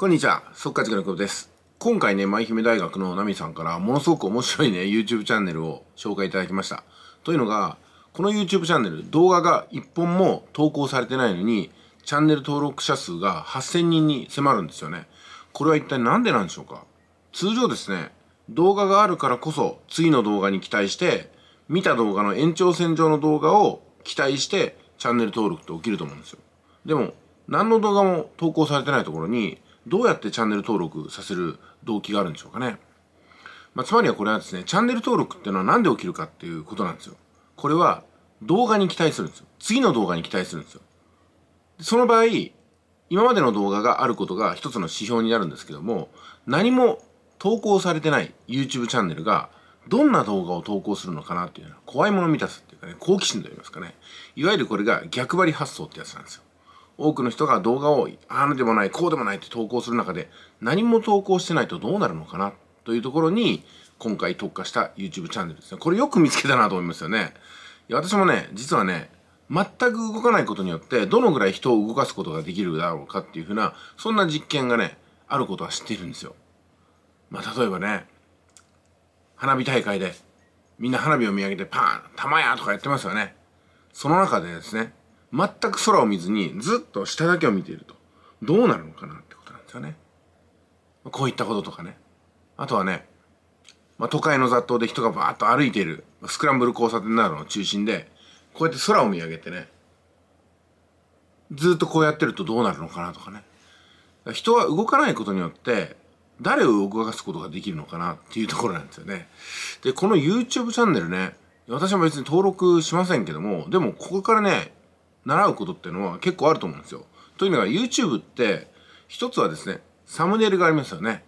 こんにちは、速ち塾の久保です。今回ね、舞姫大学のナミさんからものすごく面白いね、YouTube チャンネルを紹介いただきました。というのが、この YouTube チャンネル、動画が1本も投稿されてないのに、チャンネル登録者数が8000人に迫るんですよね。これは一体何でなんでしょうか通常ですね、動画があるからこそ、次の動画に期待して、見た動画の延長線上の動画を期待して、チャンネル登録って起きると思うんですよ。でも、何の動画も投稿されてないところに、どうやってチャンネル登録させる動機があるんでしょうかね。まあ、つまりはこれはですね、チャンネル登録っていうのは何で起きるかっていうことなんですよ。これは動画に期待するんですよ。次の動画に期待するんですよ。その場合、今までの動画があることが一つの指標になるんですけども、何も投稿されてない YouTube チャンネルがどんな動画を投稿するのかなっていうのは怖いもの見たすっていうかね、好奇心と言いますかね。いわゆるこれが逆張り発想ってやつなんですよ。多くの人が動画をああでもないこうでもないって投稿する中で何も投稿してないとどうなるのかなというところに今回特化した YouTube チャンネルですねこれよく見つけたなと思いますよねいや私もね実はね全く動かないことによってどのぐらい人を動かすことができるだろうかっていうふうなそんな実験がねあることは知っているんですよまあ例えばね花火大会でみんな花火を見上げてパーン玉やとかやってますよねその中でですね全く空を見ずにずっと下だけを見ているとどうなるのかなってことなんですよね。こういったこととかね。あとはね、まあ、都会の雑踏で人がバーッと歩いているスクランブル交差点などの中心でこうやって空を見上げてねずっとこうやってるとどうなるのかなとかね。人は動かないことによって誰を動かすことができるのかなっていうところなんですよね。で、この YouTube チャンネルね、私も別に登録しませんけども、でもここからね、習うことっていうのは結構あると思うんですよ。というのが YouTube って一つはですね、サムネイルがありますよね。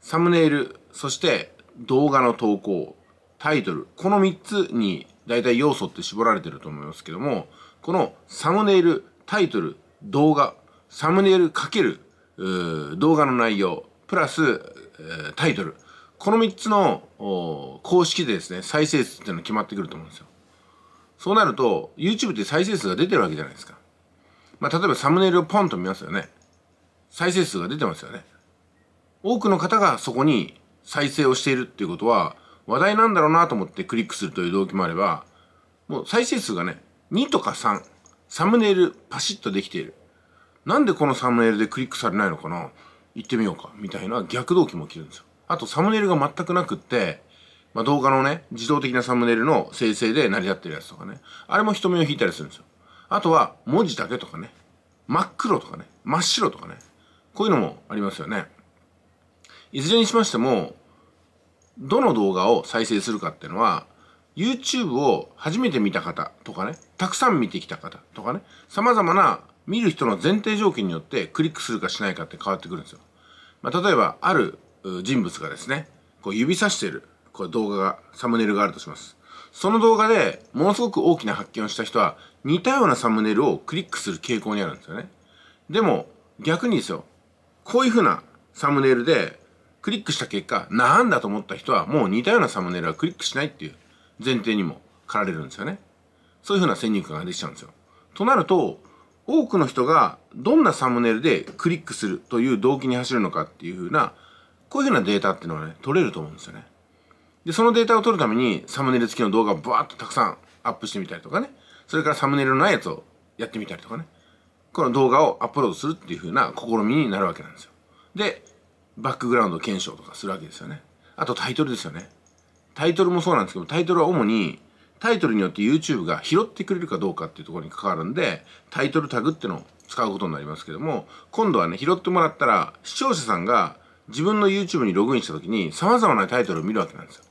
サムネイル、そして動画の投稿、タイトル、この3つに大体要素って絞られてると思いますけども、このサムネイル、タイトル、動画、サムネイルかける動画の内容、プラス、えー、タイトル。この3つの公式でですね、再生数っていうのが決まってくると思うんですよ。そうなると YouTube って再生数が出てるわけじゃないですか。まあ、例えばサムネイルをポンと見ますよね。再生数が出てますよね。多くの方がそこに再生をしているっていうことは話題なんだろうなと思ってクリックするという動機もあれば、もう再生数がね、2とか3、サムネイルパシッとできている。なんでこのサムネイルでクリックされないのかな行ってみようか、みたいな逆動機も起きるんですよ。あとサムネイルが全くなくって、まあ、動画のね、自動的なサムネイルの生成で成り立ってるやつとかね。あれも人目を引いたりするんですよ。あとは、文字だけとかね。真っ黒とかね。真っ白とかね。こういうのもありますよね。いずれにしましても、どの動画を再生するかっていうのは、YouTube を初めて見た方とかね、たくさん見てきた方とかね、様々な見る人の前提条件によってクリックするかしないかって変わってくるんですよ。まあ、例えば、ある人物がですね、こう指さしてるこれ動画が、サムネイルがあるとします。その動画でものすごく大きな発見をした人は似たようなサムネイルをクリックする傾向にあるんですよね。でも逆にですよ、こういう風なサムネイルでクリックした結果、なんだと思った人はもう似たようなサムネイルはクリックしないっていう前提にも駆られるんですよね。そういう風な先入観ができちゃうんですよ。となると、多くの人がどんなサムネイルでクリックするという動機に走るのかっていう風な、こういう風なデータっていうのはね、取れると思うんですよね。で、そのデータを取るためにサムネイル付きの動画をバーッとたくさんアップしてみたりとかね。それからサムネイルのないやつをやってみたりとかね。この動画をアップロードするっていう風な試みになるわけなんですよ。で、バックグラウンド検証とかするわけですよね。あとタイトルですよね。タイトルもそうなんですけど、タイトルは主にタイトルによって YouTube が拾ってくれるかどうかっていうところに関わるんで、タイトルタグってのを使うことになりますけども、今度はね、拾ってもらったら視聴者さんが自分の YouTube にログインした時に様々なタイトルを見るわけなんですよ。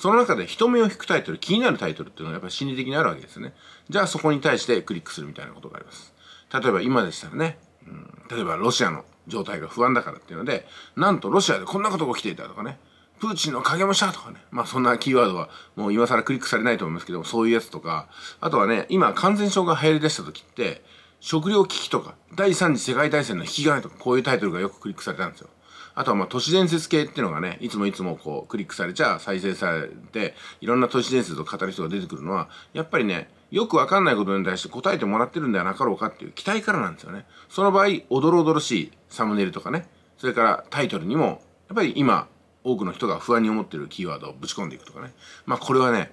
その中で人目を引くタイトル、気になるタイトルっていうのはやっぱり心理的にあるわけですね。じゃあそこに対してクリックするみたいなことがあります。例えば今でしたらね、うん、例えばロシアの状態が不安だからっていうので、なんとロシアでこんなことが起きていたとかね、プーチンの影武者とかね。まあそんなキーワードはもう今更クリックされないと思いますけども、そういうやつとか、あとはね、今感染症が流行り出した時って、食糧危機とか、第3次世界大戦の引き金とか、こういうタイトルがよくクリックされたんですよ。あとはまあ都市伝説系っていうのがね、いつもいつもこうクリックされちゃ再生されて、いろんな都市伝説を語る人が出てくるのは、やっぱりね、よくわかんないことに対して答えてもらってるんではなかろうかっていう期待からなんですよね。その場合、おどろおどろしいサムネイルとかね、それからタイトルにも、やっぱり今、多くの人が不安に思ってるキーワードをぶち込んでいくとかね。まあこれはね、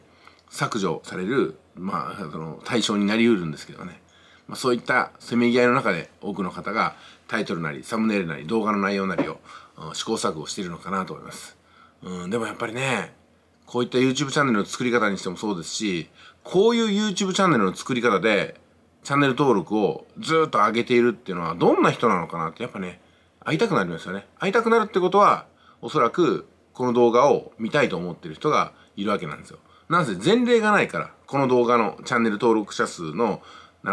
削除される、まあ、その対象になり得るんですけどね。まあ、そういったせめぎ合いの中で多くの方がタイトルなりサムネイルなり動画の内容なりを試行錯誤しているのかなと思います。うん、でもやっぱりね、こういった YouTube チャンネルの作り方にしてもそうですし、こういう YouTube チャンネルの作り方で、チャンネル登録をずっと上げているっていうのは、どんな人なのかなって、やっぱね、会いたくなりますよね。会いたくなるってことは、おそらく、この動画を見たいと思ってる人がいるわけなんですよ。なんせ前例がないから、この動画のチャンネル登録者数の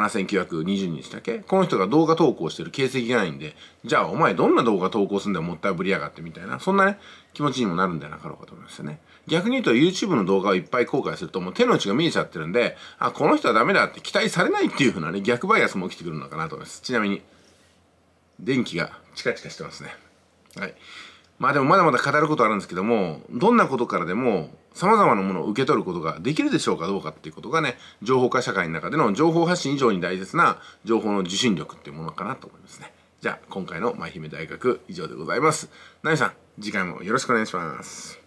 7920日だけこの人が動画投稿してる形跡がないんで、じゃあお前どんな動画投稿すんだよもったいぶりやがってみたいな、そんなね、気持ちにもなるんじゃなかろうかと思いますよね。逆に言うと YouTube の動画をいっぱい公開するともう手の内が見えちゃってるんで、あ、この人はダメだって期待されないっていう風なね、逆バイアスも起きてくるのかなと思います。ちなみに、電気がチカチカしてますね。はい。まあでもまだまだ語ることあるんですけども、どんなことからでも様々なものを受け取ることができるでしょうかどうかっていうことがね、情報化社会の中での情報発信以上に大切な情報の受信力っていうものかなと思いますね。じゃあ今回の舞姫大学以上でございます。なみさん、次回もよろしくお願いします。